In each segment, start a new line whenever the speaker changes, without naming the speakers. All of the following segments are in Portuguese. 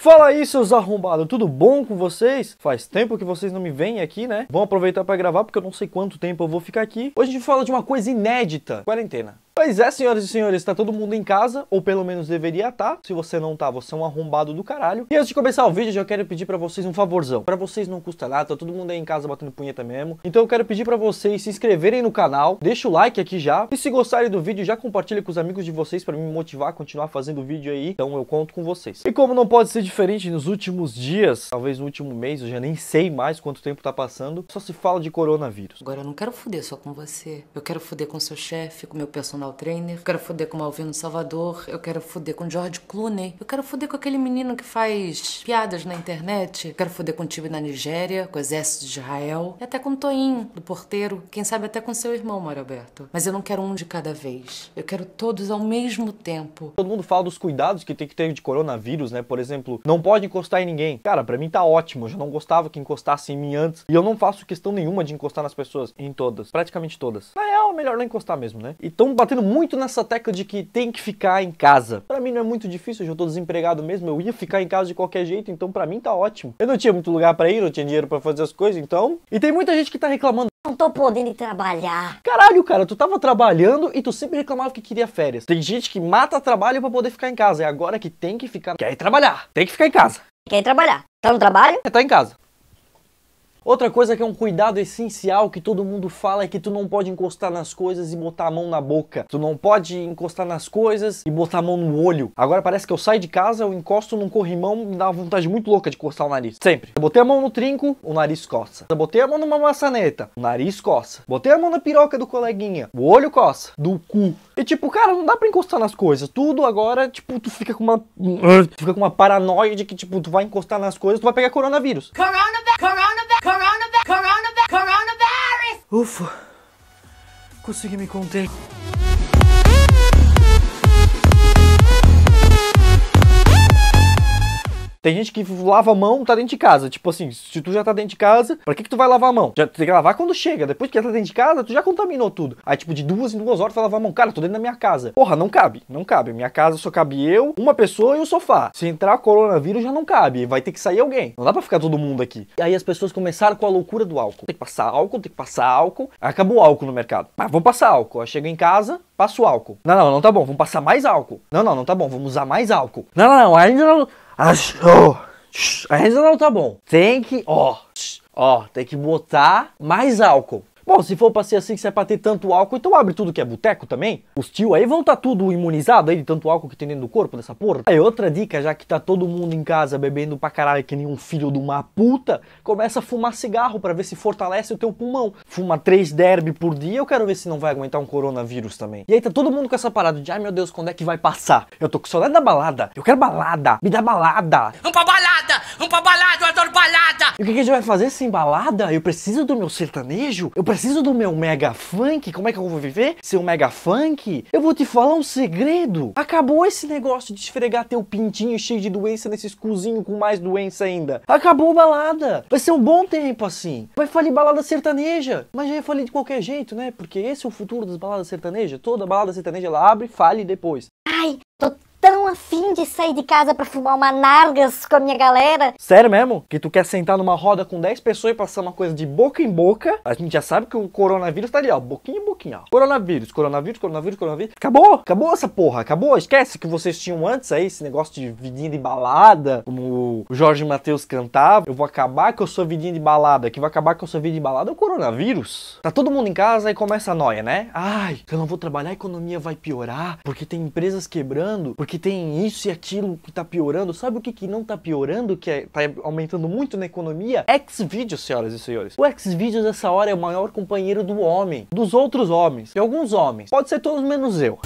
Fala aí, seus arrombados, tudo bom com vocês? Faz tempo que vocês não me vêm aqui, né? Vamos aproveitar para gravar, porque eu não sei quanto tempo eu vou ficar aqui. Hoje a gente fala de uma coisa inédita, quarentena. Pois é, senhoras e senhores, tá todo mundo em casa, ou pelo menos deveria estar. Tá. Se você não tá, você é um arrombado do caralho. E antes de começar o vídeo, eu já quero pedir para vocês um favorzão. Para vocês não custa nada, tá todo mundo aí em casa batendo punheta mesmo. Então eu quero pedir para vocês se inscreverem no canal, deixa o like aqui já. E se gostarem do vídeo, já compartilha com os amigos de vocês para me motivar a continuar fazendo o vídeo aí. Então eu conto com vocês. E como não pode ser diferente nos últimos dias, talvez no último mês, eu já nem sei mais quanto tempo tá passando, só se fala de coronavírus. Agora eu não quero foder só com você. Eu quero foder com seu chefe, com meu personal personal trainer, eu quero foder com o Malvino Salvador, eu quero foder com George Clooney, eu quero foder com aquele menino que faz piadas na internet, eu quero foder com o time na Nigéria, com o exército de Israel, e até com o Toim, do porteiro, quem sabe até com seu irmão, Mário Alberto. Mas eu não quero um de cada vez, eu quero todos ao mesmo tempo. Todo mundo fala dos cuidados que tem que ter de coronavírus, né? Por exemplo, não pode encostar em ninguém. Cara, para mim tá ótimo, eu já não gostava que encostasse em mim antes, e eu não faço questão nenhuma de encostar nas pessoas, em todas, praticamente todas. Na real, melhor não encostar mesmo, né? Então, batendo muito nessa tecla de que tem que ficar em casa. Para mim não é muito difícil, eu tô desempregado mesmo, eu ia ficar em casa de qualquer jeito, então para mim tá ótimo. Eu não tinha muito lugar para ir, não tinha dinheiro para fazer as coisas, então. E tem muita gente que tá reclamando não tô podendo trabalhar. Caralho, cara, tu tava trabalhando e tu sempre reclamava que queria férias. Tem gente que mata trabalho para poder ficar em casa. É agora que tem que ficar. Quer ir trabalhar. Tem que ficar em casa. Quer ir trabalhar. Tá no trabalho? É, tá em casa. Outra coisa que é um cuidado essencial que todo mundo fala é que tu não pode encostar nas coisas e botar a mão na boca. Tu não pode encostar nas coisas e botar a mão no olho. Agora parece que eu saio de casa, eu encosto num corrimão e me dá uma vontade muito louca de coçar o nariz. Sempre. Eu botei a mão no trinco, o nariz coça. Eu botei a mão numa maçaneta, o nariz coça. Botei a mão na piroca do coleguinha, o olho coça. Do cu. E tipo, cara, não dá pra encostar nas coisas. Tudo agora, tipo, tu fica com uma. Tu fica com uma paranoia de que, tipo, tu vai encostar nas coisas, tu vai pegar coronavírus. Coronavírus! Corona, corona, corona, Ufa, consegui me conter. Tem gente que lava a mão, tá dentro de casa. Tipo assim, se tu já tá dentro de casa, pra que que tu vai lavar a mão? Já tem que lavar quando chega. Depois que já tá dentro de casa, tu já contaminou tudo. Aí, tipo, de duas em duas horas tu vai lavar a mão. Cara, tô dentro da minha casa. Porra, não cabe. Não cabe. Minha casa só cabe eu, uma pessoa e o um sofá. Se entrar coronavírus, já não cabe. Vai ter que sair alguém. Não dá pra ficar todo mundo aqui. E aí as pessoas começaram com a loucura do álcool. Tem que passar álcool, tem que passar álcool. Acabou o álcool no mercado. Ah, Mas vou passar álcool. Aí chega em casa, passo álcool. Não, não, não tá bom. Vamos passar mais álcool. Não, não, não tá bom. Vamos usar mais álcool. Não, não, não. Ainda não. Acho. Oh. Ainda não tá bom. Tem que. Ó. Oh. Ó, tem que botar mais álcool. Pô, se for pra ser assim que você é pra ter tanto álcool, então abre tudo que é boteco também. Os tio aí vão tá tudo imunizado aí de tanto álcool que tem dentro do corpo dessa porra. Aí outra dica, já que tá todo mundo em casa bebendo pra caralho que nem um filho de uma puta, começa a fumar cigarro para ver se fortalece o teu pulmão. Fuma três derby por dia, eu quero ver se não vai aguentar um coronavírus também. E aí tá todo mundo com essa parada de, ai meu Deus, quando é que vai passar? Eu tô com saudade da balada. Eu quero balada. Me dá balada. Vamos pra balada pra balada, eu adoro balada! E o que, que a gente vai fazer sem balada? Eu preciso do meu sertanejo? Eu preciso do meu mega funk? Como é que eu vou viver sem um mega funk? Eu vou te falar um segredo. Acabou esse negócio de esfregar teu pintinho cheio de doença nesses cozinhos com mais doença ainda. Acabou balada. Vai ser um bom tempo assim. Vai falar de balada sertaneja. Mas já falei de qualquer jeito, né? Porque esse é o futuro das baladas sertanejas. Toda balada sertaneja ela abre, fale depois. Ai, tô tão afim de sair de casa para fumar uma nargas com a minha galera. Sério mesmo? Que tu quer sentar numa roda com 10 pessoas e passar uma coisa de boca em boca? A gente já sabe que o coronavírus tá ali, ó, boquinha em boquinha, ó. Coronavírus, coronavírus, coronavírus, coronavírus. Acabou, acabou essa porra, acabou. Esquece que vocês tinham antes aí esse negócio de vidinha de balada, como o Jorge Matheus cantava. Eu vou acabar com a sua vidinha de balada, que vai acabar com a sua vida de balada é o coronavírus. Tá todo mundo em casa e começa a noia, né? Ai, se eu não vou trabalhar, a economia vai piorar, porque tem empresas quebrando, porque porque tem isso e aquilo que tá piorando. Sabe o que, que não tá piorando, que é, tá aumentando muito na economia? Xvideos, senhoras e senhores. O Xvideos, essa hora, é o maior companheiro do homem, dos outros homens, de alguns homens. Pode ser todos menos eu.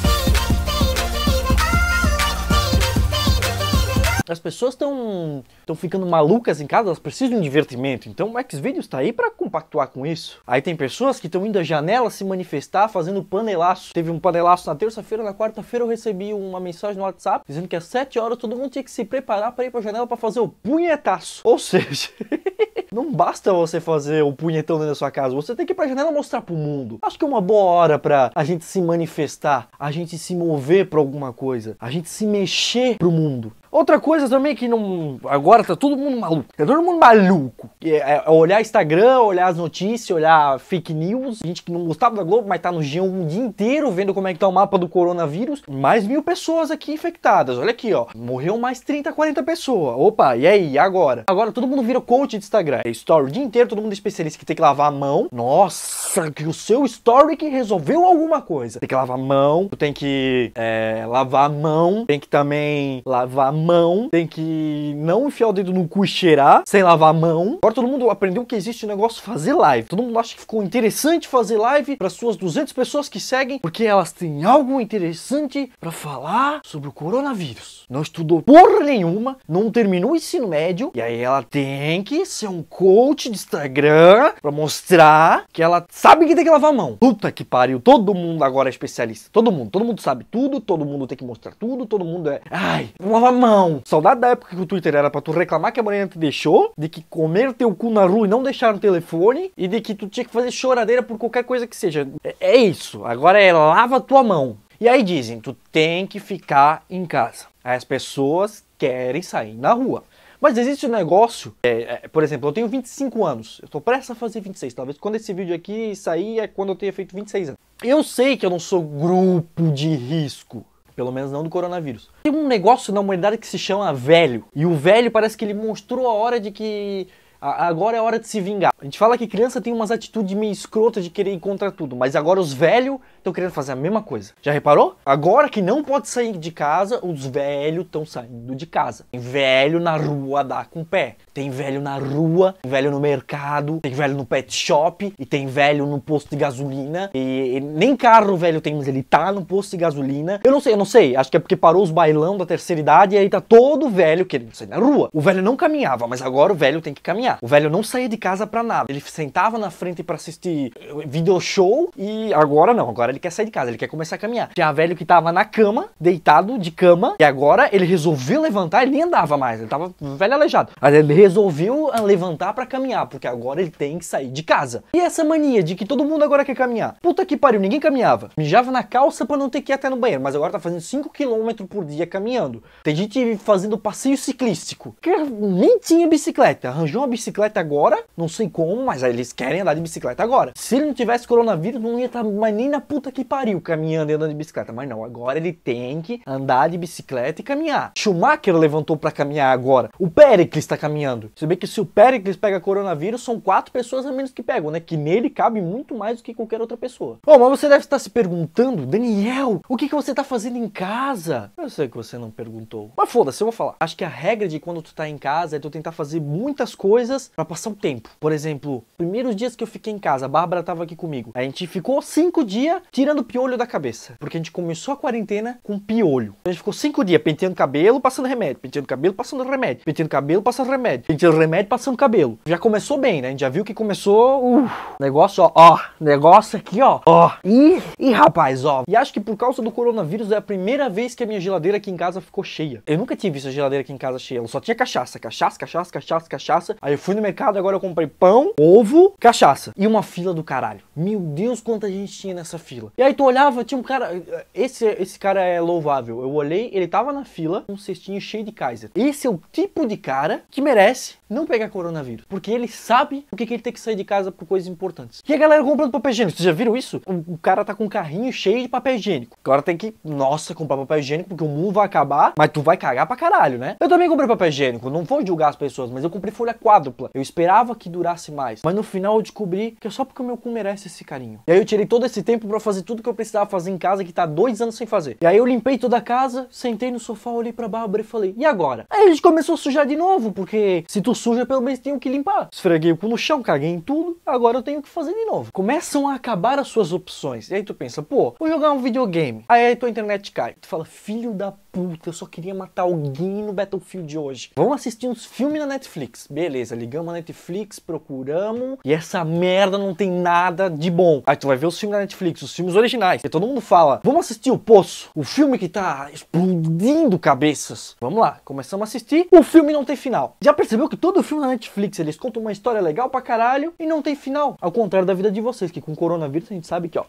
As pessoas estão ficando malucas em casa, elas precisam de divertimento. Então o Xvideos tá aí para compactuar com isso? Aí tem pessoas que estão indo à janela se manifestar fazendo panelaço. Teve um panelaço na terça-feira, na quarta-feira eu recebi uma mensagem no WhatsApp dizendo que às 7 horas todo mundo tinha que se preparar para ir para a janela para fazer o punhetaço. Ou seja, não basta você fazer o punhetão dentro da sua casa, você tem que ir para a janela mostrar para o mundo. Acho que é uma boa hora para a gente se manifestar, a gente se mover para alguma coisa, a gente se mexer para o mundo. Outra coisa também que não. Agora tá todo mundo maluco. Tá todo mundo maluco. É, é olhar Instagram, olhar as notícias, olhar fake news. Gente que não gostava da Globo, mas tá no G1 o dia inteiro vendo como é que tá o mapa do coronavírus. Mais mil pessoas aqui infectadas. Olha aqui, ó. Morreu mais 30, 40 pessoas. Opa, e aí? agora? Agora todo mundo vira coach de Instagram. É story o dia inteiro, todo mundo é especialista que tem que lavar a mão. Nossa, que o seu story que resolveu alguma coisa. Tem que lavar a mão, tu tem que é, lavar a mão, tem que também lavar a mão, tem que não enfiar o dedo no cu e cheirar, sem lavar a mão. Agora todo mundo aprendeu que existe o um negócio fazer live. Todo mundo acha que ficou interessante fazer live para suas 200 pessoas que seguem, porque elas têm algo interessante para falar sobre o coronavírus. Não estudou porra nenhuma, não terminou o ensino médio, e aí ela tem que ser um coach de Instagram para mostrar que ela sabe que tem que lavar a mão. Puta que pariu, todo mundo agora é especialista. Todo mundo, todo mundo sabe tudo, todo mundo tem que mostrar tudo, todo mundo é. Ai, lavar a mão não. Saudade da época que o Twitter era pra tu reclamar que a morena te deixou, de que comer teu cu na rua e não deixar no telefone, e de que tu tinha que fazer choradeira por qualquer coisa que seja. É, é isso. Agora é lava tua mão. E aí dizem, tu tem que ficar em casa. Aí as pessoas querem sair na rua. Mas existe um negócio, é, é, por exemplo, eu tenho 25 anos, eu estou prestes a fazer 26, talvez quando esse vídeo aqui sair é quando eu tenha feito 26 anos. Eu sei que eu não sou grupo de risco, pelo menos não do coronavírus. Tem um negócio na humanidade que se chama velho. E o velho parece que ele mostrou a hora de que agora é hora de se vingar. A gente fala que criança tem umas atitudes meio escrotas de querer ir contra tudo, mas agora os velhos estão querendo fazer a mesma coisa. Já reparou? Agora que não pode sair de casa, os velhos estão saindo de casa. Tem velho na rua dá com o pé. Tem velho na rua, tem velho no mercado, tem velho no pet shop e tem velho no posto de gasolina. E, e nem carro velho tem, mas ele tá no posto de gasolina. Eu não sei, eu não sei. Acho que é porque parou os bailão da terceira idade e aí tá todo velho querendo sair na rua. O velho não caminhava, mas agora o velho tem que caminhar trabalhar. O velho não saía de casa para nada. Ele sentava na frente para assistir eh, video show e agora não, agora ele quer sair de casa, ele quer começar a caminhar. Tinha velho que tava na cama, deitado de cama, e agora ele resolveu levantar, ele nem andava mais, ele tava velho aleijado. Mas ele resolveu eh, levantar para caminhar, porque agora ele tem que sair de casa. E essa mania de que todo mundo agora quer caminhar. Puta que pariu, ninguém caminhava. Mijava na calça para não ter que ir até no banheiro, mas agora tá fazendo 5 km por dia caminhando. Tem gente fazendo passeio ciclístico. Que nem tinha bicicleta, arranjou uma bicicleta bicicleta agora, não sei como, mas eles querem andar de bicicleta agora. Se ele não tivesse coronavírus, não ia estar tá mais nem na puta que pariu caminhando e andando de bicicleta. Mas não, agora ele tem que andar de bicicleta e caminhar. Schumacher levantou para caminhar agora. O Pericles está caminhando. Você vê que se o Pericles pega coronavírus, são quatro pessoas a menos que pegam, né? Que nele cabe muito mais do que qualquer outra pessoa. Bom, mas você deve estar se perguntando, Daniel, o que, que você está fazendo em casa? Eu sei que você não perguntou. Mas foda-se, eu vou falar. Acho que a regra de quando tu tá em casa é tu tentar fazer muitas coisas coisas para passar o tempo. Por exemplo, primeiros dias que eu fiquei em casa, a Bárbara tava aqui comigo. A gente ficou cinco dias tirando piolho da cabeça, porque a gente começou a quarentena com piolho. A gente ficou cinco dias penteando cabelo, passando remédio, penteando cabelo, passando remédio, penteando cabelo, passando remédio, penteando remédio, passando cabelo. Já começou bem, né? A gente já viu que começou o uh, negócio, ó, ó, negócio aqui, ó, ó. E, e rapaz, ó. E acho que por causa do coronavírus é a primeira vez que a minha geladeira aqui em casa ficou cheia. Eu nunca tinha visto a geladeira aqui em casa cheia. Ela só tinha cachaça, cachaça, cachaça, cachaça, cachaça. Aí eu fui no mercado, agora eu comprei pão, ovo, cachaça. E uma fila do caralho. Meu Deus, quanta gente tinha nessa fila. E aí tu olhava, tinha um cara. Esse, esse cara é louvável. Eu olhei, ele tava na fila, um cestinho cheio de Kaiser. Esse é o tipo de cara que merece não pegar coronavírus. Porque ele sabe o que, que ele tem que sair de casa por coisas importantes. E a galera comprando papel higiênico, vocês já viram isso? O, o cara tá com um carrinho cheio de papel higiênico. Agora tem que, nossa, comprar papel higiênico porque o mundo vai acabar, mas tu vai cagar pra caralho, né? Eu também comprei papel higiênico, não vou julgar as pessoas, mas eu comprei folha quádrupla. Eu esperava que durasse mais, mas no final eu descobri que é só porque o meu cu merece esse carinho. E aí eu tirei todo esse tempo para fazer tudo que eu precisava fazer em casa, que tá dois anos sem fazer. E aí eu limpei toda a casa, sentei no sofá, olhei pra Bárbara e falei, e agora? Aí a gente começou a sujar de novo, porque se tu suja, pelo menos tenho que limpar. Esfreguei o cu no chão, caguei em tudo, agora eu tenho que fazer de novo. Começam a acabar as suas opções. E aí tu pensa, pô, vou jogar um videogame. Aí, a tua internet cai. Tu fala, filho da puta, eu só queria matar alguém no Battlefield hoje. Vamos assistir uns filmes na Netflix. Beleza, ligamos a Netflix, procuramos, e essa merda não tem nada de bom. Aí tu vai ver os filmes da Netflix, os filmes originais. E todo mundo fala, vamos assistir O Poço, o filme que tá explodindo cabeças. Vamos lá, começamos a assistir, o filme não tem final. Já percebeu que todo filme na Netflix, eles contam uma história legal pra caralho e não tem final. Ao contrário da vida de vocês, que com o coronavírus a gente sabe que, ó...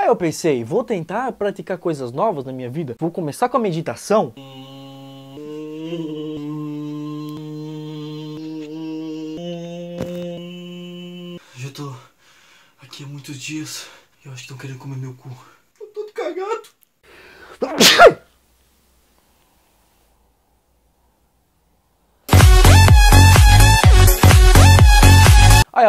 Aí eu pensei, vou tentar praticar coisas novas na minha vida. Vou começar com a meditação. Já tô aqui há muitos dias. Eu acho que estão querendo comer meu cu.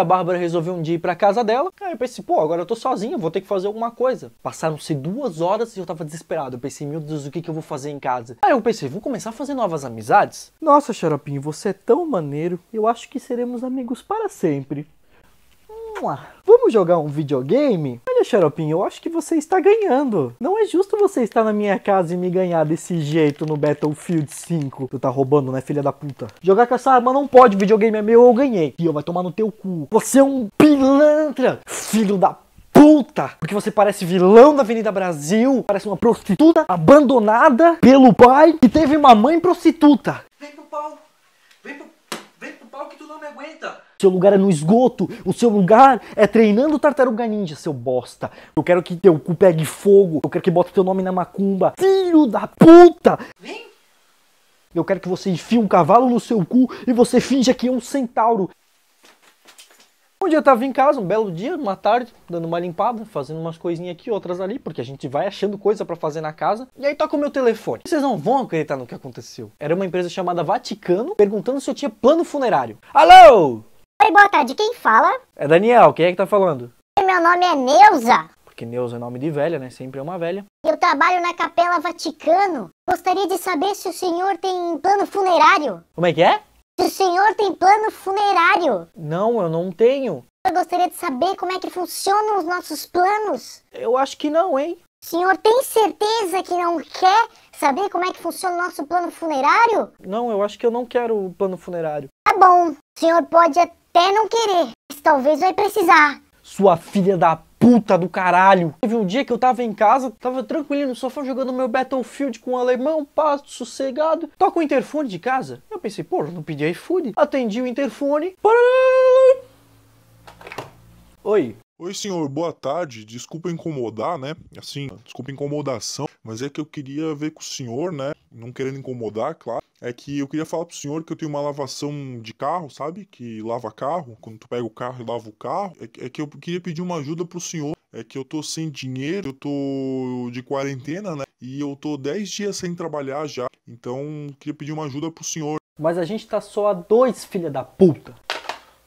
a Bárbara resolveu um dia ir pra casa dela. Aí eu pensei, pô, agora eu tô sozinho, vou ter que fazer alguma coisa. Passaram-se duas horas e eu tava desesperado. Eu pensei, meu Deus, o que, que eu vou fazer em casa? Aí eu pensei, vou começar a fazer novas amizades? Nossa, Xaropinho, você é tão maneiro. Eu acho que seremos amigos para sempre vamos lá. Vamos jogar um videogame? Olha, Xaropinho, eu acho que você está ganhando. Não é justo você estar na minha casa e me ganhar desse jeito no Battlefield 5. Tu tá roubando, né, filha da puta? Jogar com essa arma não pode, videogame é meu, eu ganhei. E eu vai tomar no teu cu. Você é um pilantra, filho da puta, porque você parece vilão da Avenida Brasil, parece uma prostituta abandonada pelo pai que teve uma mãe prostituta. Vem pro pau, vem pro, vem pro pau que tu não me aguenta seu lugar é no esgoto, o seu lugar é treinando tartaruga ninja, seu bosta. Eu quero que teu cu pegue fogo, eu quero que bota teu nome na macumba, filho da puta! Vem! Eu quero que você enfie um cavalo no seu cu e você finja que é um centauro. Um dia eu tava em casa, um belo dia, uma tarde, dando uma limpada, fazendo umas coisinhas aqui, outras ali, porque a gente vai achando coisa para fazer na casa. E aí toca o meu telefone. Vocês não vão acreditar no que aconteceu. Era uma empresa chamada Vaticano perguntando se eu tinha plano funerário. Alô! Oi, boa tarde. Quem fala? É Daniel. Quem é que tá falando? Meu nome é Neuza. Porque Neuza é nome de velha, né? Sempre é uma velha. Eu trabalho na Capela Vaticano. Gostaria de saber se o senhor tem plano funerário. Como é que é? Se o senhor tem plano funerário. Não, eu não tenho. Eu gostaria de saber como é que funcionam os nossos planos. Eu acho que não, hein? O senhor tem certeza que não quer saber como é que funciona o nosso plano funerário? Não, eu acho que eu não quero o plano funerário. Tá bom. O senhor pode até até não querer, mas talvez vai precisar. Sua filha da puta do caralho. Teve um dia que eu tava em casa, tava tranquilo no sofá jogando meu Battlefield com um alemão, pasto, sossegado. Toca o interfone de casa. Eu pensei, pô, não pedi iFood. Atendi o interfone. Oi. Oi, senhor, boa tarde. Desculpa incomodar, né? Assim, desculpa incomodação, mas é que eu queria ver com o senhor, né? Não querendo incomodar, claro. É que eu queria falar pro senhor que eu tenho uma lavação de carro, sabe? Que lava carro. Quando tu pega o carro e lava o carro. É que é eu queria pedir uma ajuda pro senhor. É que eu tô sem dinheiro, eu tô de quarentena, né? E eu tô 10 dias sem trabalhar já. Então, queria pedir uma ajuda pro senhor. Mas a gente tá só a dois, filha da puta.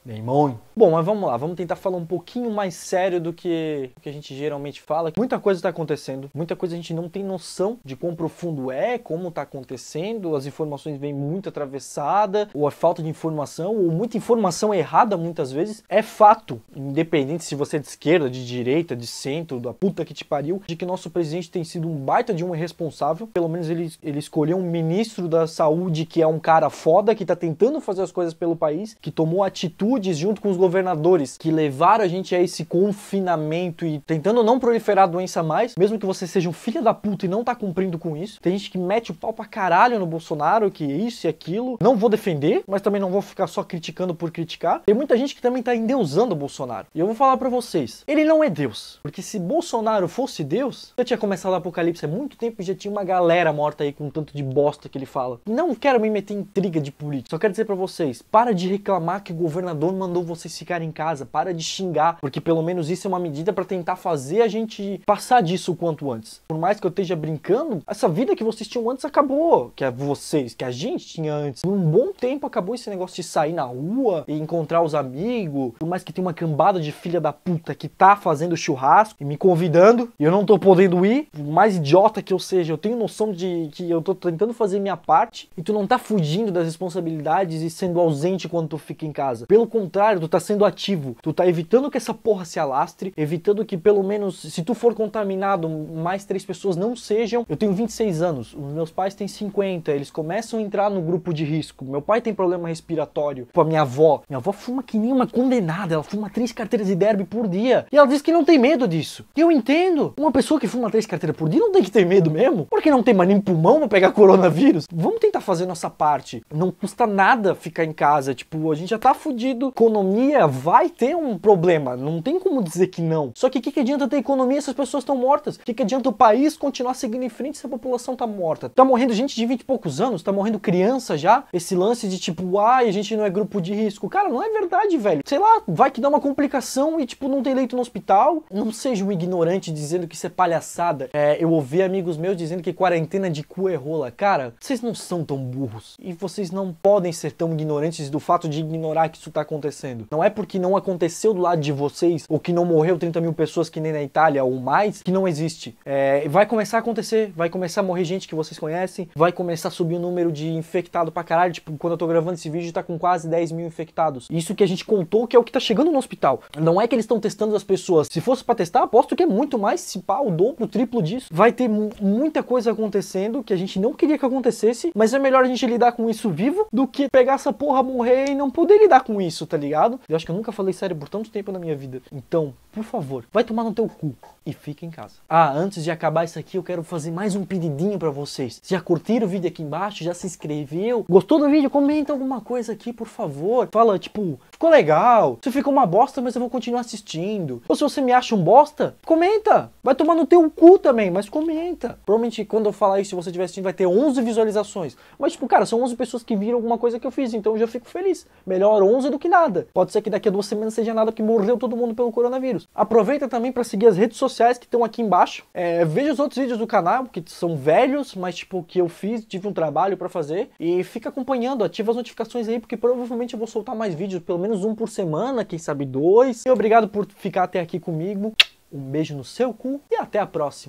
Neymon. Bom, mas vamos lá, vamos tentar falar um pouquinho mais sério do que, que a gente geralmente fala. Muita coisa está acontecendo, muita coisa a gente não tem noção de quão profundo é, como está acontecendo, as informações vêm muito atravessada, ou a falta de informação, ou muita informação errada muitas vezes. É fato, independente se você é de esquerda, de direita, de centro, da puta que te pariu, de que nosso presidente tem sido um baita de um irresponsável. Pelo menos ele, ele escolheu um ministro da saúde que é um cara foda, que está tentando fazer as coisas pelo país, que tomou atitude junto com os governadores que levaram a gente a esse confinamento e tentando não proliferar a doença mais, mesmo que você seja um filho da puta e não tá cumprindo com isso. Tem gente que mete o pau pra caralho no Bolsonaro, que isso e aquilo. Não vou defender, mas também não vou ficar só criticando por criticar. Tem muita gente que também tá endeusando o Bolsonaro. E eu vou falar para vocês, ele não é Deus. Porque se Bolsonaro fosse Deus, já tinha começado o Apocalipse há muito tempo e já tinha uma galera morta aí com tanto de bosta que ele fala. Não quero me meter em intriga de política. Só quero dizer para vocês, para de reclamar que o governador governador mandou vocês ficarem em casa, para de xingar, porque pelo menos isso é uma medida para tentar fazer a gente passar disso o quanto antes. Por mais que eu esteja brincando, essa vida que vocês tinham antes acabou, que é vocês, que a gente tinha antes. Por um bom tempo acabou esse negócio de sair na rua e encontrar os amigos, por mais que tenha uma cambada de filha da puta que tá fazendo churrasco e me convidando e eu não tô podendo ir, por mais idiota que eu seja, eu tenho noção de que eu tô tentando fazer minha parte e tu não tá fugindo das responsabilidades e sendo ausente quando tu fica em casa. Pelo contrário, tu tá sendo ativo. Tu tá evitando que essa porra se alastre, evitando que pelo menos, se tu for contaminado, mais três pessoas não sejam. Eu tenho 26 anos, os meus pais têm 50, eles começam a entrar no grupo de risco. Meu pai tem problema respiratório. Pô, a minha avó, minha avó fuma que nem uma condenada, ela fuma três carteiras de derby por dia. E ela diz que não tem medo disso. E eu entendo. Uma pessoa que fuma três carteiras por dia não tem que ter medo mesmo. Porque não tem mais nem pulmão pra pegar coronavírus. Vamos tentar fazer nossa parte. Não custa nada ficar em casa. Tipo, a gente já tá fudido economia vai ter um problema, não tem como dizer que não. Só que o que, que adianta ter economia se as pessoas estão mortas? O que, que adianta o país continuar seguindo em frente se a população tá morta? Tá morrendo gente de 20 e poucos anos, tá morrendo criança já. Esse lance de tipo, ai, ah, a gente não é grupo de risco. Cara, não é verdade, velho. Sei lá, vai que dá uma complicação e tipo, não tem leito no hospital. Não seja um ignorante dizendo que isso é palhaçada. É, eu ouvi amigos meus dizendo que quarentena de cu é rola. Cara, vocês não são tão burros. E vocês não podem ser tão ignorantes do fato de ignorar que isso tá acontecendo acontecendo. Não é porque não aconteceu do lado de vocês ou que não morreu 30 mil pessoas que nem na Itália ou mais que não existe. É, vai começar a acontecer, vai começar a morrer gente que vocês conhecem, vai começar a subir o número de infectado pra caralho. Tipo, quando eu tô gravando esse vídeo, tá com quase 10 mil infectados. Isso que a gente contou que é o que tá chegando no hospital. Não é que eles estão testando as pessoas. Se fosse para testar, aposto que é muito mais, se pá, o dobro, o triplo disso. Vai ter muita coisa acontecendo que a gente não queria que acontecesse, mas é melhor a gente lidar com isso vivo do que pegar essa porra, morrer e não poder lidar com isso isso, tá ligado? Eu acho que eu nunca falei sério por tanto tempo na minha vida. Então, por favor, vai tomar no teu cu e fica em casa. Ah, antes de acabar isso aqui, eu quero fazer mais um pedidinho para vocês. Já curtiram o vídeo aqui embaixo? Já se inscreveu? Gostou do vídeo? Comenta alguma coisa aqui, por favor. Fala, tipo, ficou legal. Se ficou uma bosta, mas eu vou continuar assistindo. Ou se você me acha um bosta, comenta. Vai tomar no teu cu também, mas comenta. Provavelmente quando eu falar isso, se você estiver assistindo, vai ter 11 visualizações. Mas tipo, cara, são 11 pessoas que viram alguma coisa que eu fiz, então eu já fico feliz. Melhor 11 do que que nada. Pode ser que daqui a duas semanas seja nada, que morreu todo mundo pelo coronavírus. Aproveita também para seguir as redes sociais que estão aqui embaixo. É, veja os outros vídeos do canal, que são velhos, mas tipo, que eu fiz, tive um trabalho para fazer. E fica acompanhando, ativa as notificações aí, porque provavelmente eu vou soltar mais vídeos, pelo menos um por semana, quem sabe dois. E obrigado por ficar até aqui comigo. Um beijo no seu cu e até a próxima.